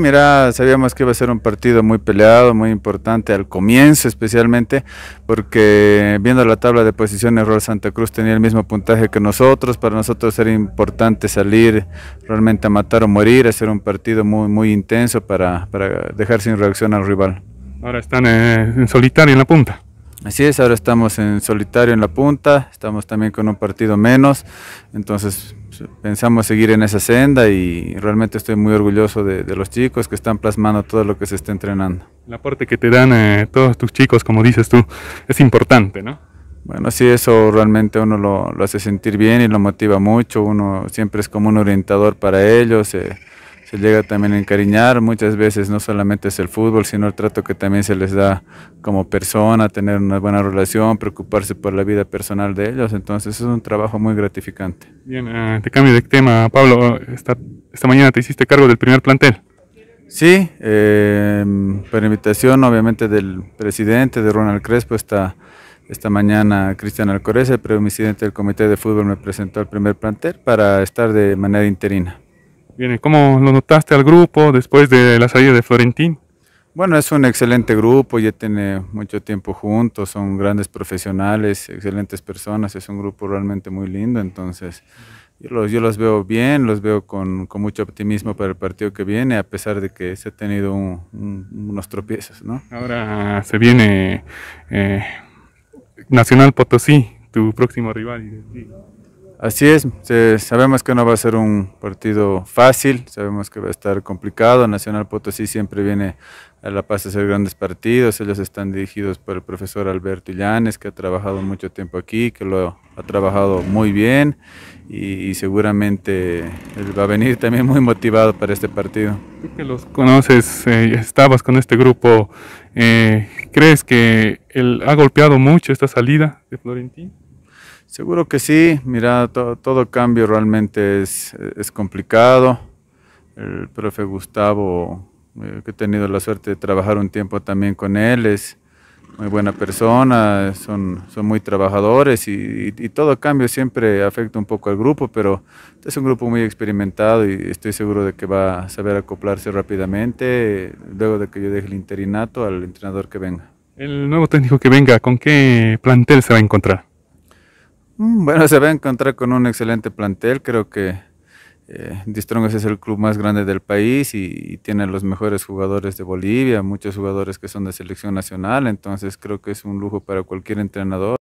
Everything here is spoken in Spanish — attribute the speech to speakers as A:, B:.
A: Mira, sabíamos que iba a ser un partido muy peleado, muy importante al comienzo especialmente, porque viendo la tabla de posiciones, Real Santa Cruz tenía el mismo puntaje que nosotros, para nosotros era importante salir realmente a matar o morir, hacer un partido muy, muy intenso para, para dejar sin reacción al rival.
B: Ahora están eh, en solitario en la punta.
A: Así es, ahora estamos en solitario en la punta, estamos también con un partido menos, entonces pues, pensamos seguir en esa senda y realmente estoy muy orgulloso de, los chicos que están plasmando todo lo que se está entrenando. La
B: parte que te dan eh, todos tus chicos, como dices tú,
A: es importante, ¿no? Bueno, sí, eso realmente uno lo, hace sentir bien y lo motiva mucho, uno siempre es como un orientador para ellos. Eh, se llega también a encariñar. Muchas veces no solamente es el fútbol, sino el trato que también se les da como persona, tener una buena relación, preocuparse por la vida personal de ellos. Entonces es un trabajo muy gratificante. Bien, eh, te cambio de tema, Pablo. Esta, esta mañana te hiciste cargo del primer plantel. Sí, em, por invitación obviamente del presidente, de Ronald Crespo, está... Esta mañana Cristian Alcorez, el presidente del Comité de Fútbol, me presentó el primer plantel para estar de manera interina. ¿cómo lo notaste al grupo después de la salida de Florentín? Bueno, es un excelente grupo, ya tiene mucho tiempo juntos, son grandes profesionales, excelentes personas, es un grupo realmente muy lindo, entonces yo los, veo bien, los veo con, mucho optimismo para el partido que viene, a pesar de que se ha tenido unos tropiezos. ¿no? Ahora se
B: viene eh, Nacional Potosí, tu próximo rival. y...
A: Así es, sabemos que no va a ser un partido fácil, sabemos que va a estar complicado. Nacional Potosí siempre viene a La Paz a hacer grandes partidos, ellos están dirigidos por el profesor Alberto Illanes, que ha trabajado mucho tiempo aquí, que lo ha trabajado muy bien y, seguramente él va a venir también muy motivado para este partido.
B: Tú que los conoces, eh, estabas con este grupo, eh, ¿crees que él ha golpeado mucho esta salida
A: de Florentín? Seguro que sí, mira, todo cambio realmente es, complicado. El profe Gustavo, eh, que he tenido la suerte de trabajar un tiempo también con él, es muy buena persona, son, son muy trabajadores y todo cambio siempre afecta un poco al grupo, pero es un grupo muy experimentado y estoy seguro de que va a saber acoplarse rápidamente luego de que yo deje el interinato al entrenador que venga.
B: El nuevo técnico que venga, ¿con qué plantel se va a encontrar?
A: Mm, bueno, se va a encontrar con un excelente plantel. Creo que eh, es el club más grande del país y, tiene los mejores jugadores de Bolivia, muchos jugadores que son de selección nacional. Entonces creo que es un lujo para cualquier entrenador.